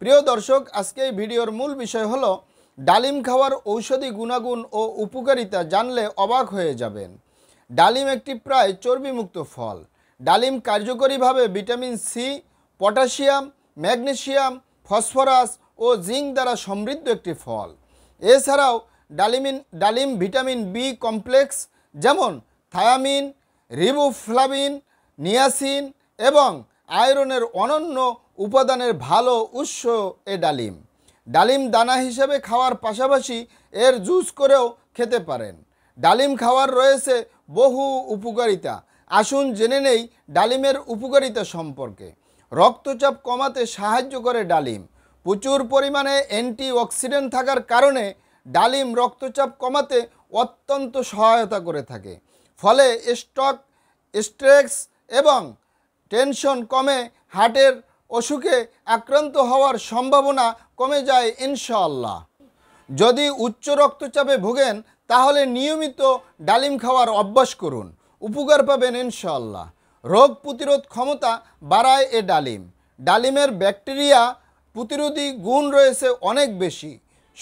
প্রিয় দর্শক আজকে এই ভিডিওর মূল বিষয় হলো ডালিম খাওয়ার ঔষধি গুণাগুণ ও উপকারিতা জানলে অবাক হয়ে যাবেন ডালিম একটি প্রায় চর্বিমুক্ত ফল ডালিম কার্যকরীভাবে vitamin C potassium magnesium phosphorus ও জিঙ্ক দ্বারা সমৃদ্ধ একটি ফল এছাড়াও ডালিমিন ডালিম ভিটামিন বি কমপ্লেক্স যেমন থায়ামিন রিবুফ্লাবিন নিয়াসিন এবং আয়রনের অনন্য উপাদানের ভালো উৎস এ ডালিম ডালিম দানা হিসেবে খাওয়ার পাশাপাশি এর জুস করেও খেতে পারেন ডালিম খাওয়ার রয়েছে বহু উপকারিতা আসুন জেনে নেই ডালিমের উপকারিতা সম্পর্কে রক্তচাপ কমাতে সাহায্য করে ডালিম প্রচুর পরিমাণে অ্যান্টিঅক্সিডেন্ট থাকার কারণে ডালিম রক্তচাপ কমাতে অত্যন্ত সহায়তা করে থাকে ফলে স্টক স্ট্রেস এবং টেনশন কমে হার্টের অসুখে আক্রান্ত হওয়ার সম্ভাবনা কমে যায় ইনশাআল্লাহ যদি উচ্চ রক্তচাপে ভোগেন তাহলে নিয়মিত ডালিম খাওয়ার অভ্যাস করুন উপকার পাবেন ইনশাআল্লাহ রোগ প্রতিরোধ ক্ষমতা বাড়ায় এ ডালিম ডালিমের ব্যাকটেরিয়া প্রতিরোধী গুণ রয়েছে অনেক বেশি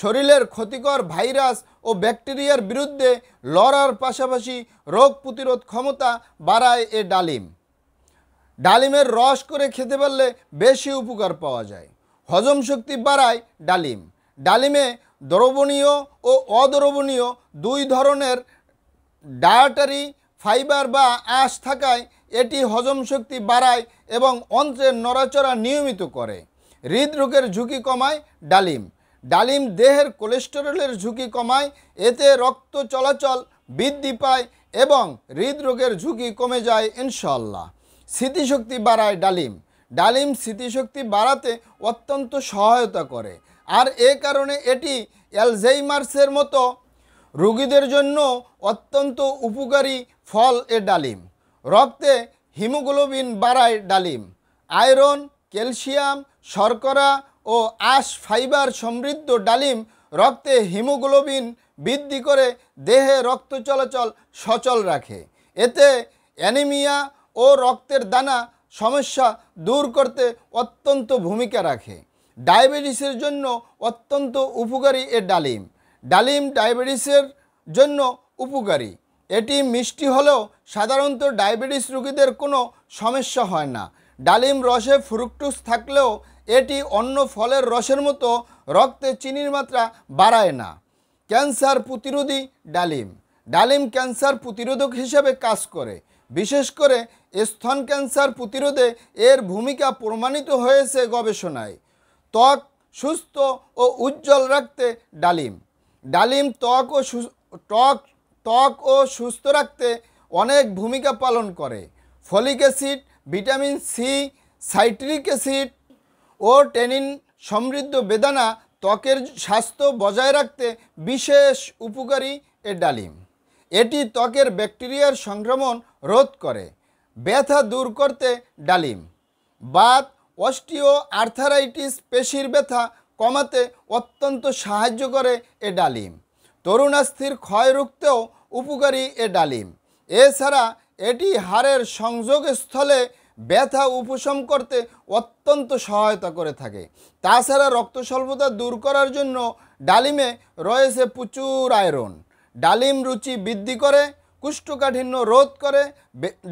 শরীরের ক্ষতিকর ভাইরাস ও ব্যাকটেরিয়ার বিরুদ্ধে লড়ার পাশাপাশি রোগ প্রতিরোধ ক্ষমতা বাড়ায় এ ডালিম ডালিমের রস করে খেতে পারলে বেশি উপকার পাওয়া যায় হজম শক্তি বাড়ায় ডালিম ডালিমে দ্রবণীয় ও অদ্রবণীয় দুই ধরনের ডায়েটারি ফাইবার বা আঁশ থাকায় এটি হজম শক্তি বাড়ায় এবং অন্ত্রের নড়াচড়া নিয়মিত করে হৃদরোগের ঝুঁকি কমায় ডালিম ডালিম দেহের কোলেস্টেরলের ঝুঁকি কমায় এতে রক্ত চলাচল বৃদ্ধি পায় এবং হৃদরোগের ঝুঁকি কমে যায় ইনশাল্লাহ স্মৃতিশক্তি বাড়ায় ডালিম ডালিম স্মৃতিশক্তি বাড়াতে অত্যন্ত সহায়তা করে আর এ কারণে এটি অ্যালজেইমার্সের মতো রোগীদের জন্য অত্যন্ত উপকারী ফল এ ডালিম রক্তে হিমোগ্লোবিন বাড়ায় ডালিম আয়রন ক্যালসিয়াম শর্করা ও আশ ফাইবার সমৃদ্ধ ডালিম রক্তে হিমোগ্লোবিন বৃদ্ধি করে দেহে রক্ত চলাচল সচল রাখে এতে অ্যানিমিয়া ও রক্তের দানা সমস্যা দূর করতে অত্যন্ত ভূমিকা রাখে ডায়াবেটিসের জন্য অত্যন্ত উপকারী এ ডালিম ডালিম ডায়াবেটিসের জন্য উপকারী এটি মিষ্টি হলেও সাধারণত ডায়াবেটিস রোগীদের কোনো সমস্যা হয় না ডালিম রসে ফ্রুকটুস থাকলেও এটি অন্য ফলের রসের মতো রক্তে চিনির মাত্রা বাড়ায় না ক্যান্সার প্রতিরোধী ডালিম ডালিম ক্যান্সার প্রতিরোধক হিসেবে কাজ করে বিশেষ করে স্তন ক্যান্সার প্রতিরোধে এর ভূমিকা প্রমাণিত হয়েছে গবেষণায় ত্বক সুস্থ ও উজ্জ্বল রাখতে ডালিম ডালিম ত্বক ও ত্বক ত্বক ও সুস্থ রাখতে অনেক ভূমিকা পালন করে folic acid vitamin C citric acid ও টেনিন সমৃদ্ধ বেদানা ত্বকের স্বাস্থ্য বজায় রাখতে বিশেষ উপকারী এ ডালিম এটি ত্বকের ব্যাকটেরিয়ার সংক্রমণ রোধ করে ব্যথা দূর করতে ডালিম বাত অস্টিও আর্থারাইটিস পেশির ব্যথা কমাতে অত্যন্ত সাহায্য করে এ ডালিম তরুণাস্থির ক্ষয় রুখতেও উপকারী এ ডালিম এছাড়া এটি হাড়ের সংযোগস্থলে ব্যথা উপশম করতে অত্যন্ত সহায়তা করে থাকে তাছাড়া রক্ত স্বল্পতা দূর করার জন্য ডালিমে রয়েছে প্রচুর আয়রন ডালিম রুচি বৃদ্ধি করে কুষ্ঠকাঠিন্য রোধ করে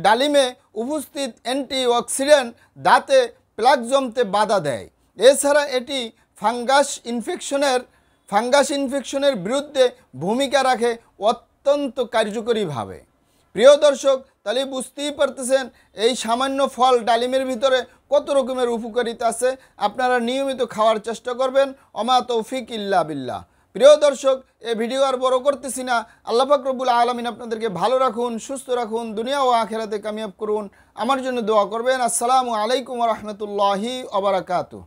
ডালিমে উপস্থিত অ্যান্টিঅক্সিডেন্ট দাঁতে প্লাক জমতে বাধা দেয় এছাড়া এটি ফাঙ্গাস ইনফেকশনের ফাঙ্গাস ইনফেকশনের বিরুদ্ধে ভূমিকা রাখে অত্যন্ত কার্যকরীভাবে প্রিয় দর্শক তাহলে বুঝতেই পারতেছেন এই সামান্য ফল ডালিমের ভিতরে কত রকমের উপকারিতা আছে আপনারা নিয়মিত খাওয়ার চেষ্টা করবেন অমা তৌফিক ইল্লা বিল্লাহ প্রিয় দর্শক এ ভিডিও আর বড় করতেছি না আল্লাহ ফাকরবুল আলমিন আপনাদেরকে ভালো রাখুন সুস্থ রাখুন দুনিয়া ও আখেরাতে কামিয়াব করুন আমার জন্য দোয়া করবেন আসসালামু আলাইকুম রহমতুল্লাহি অবরাকাতু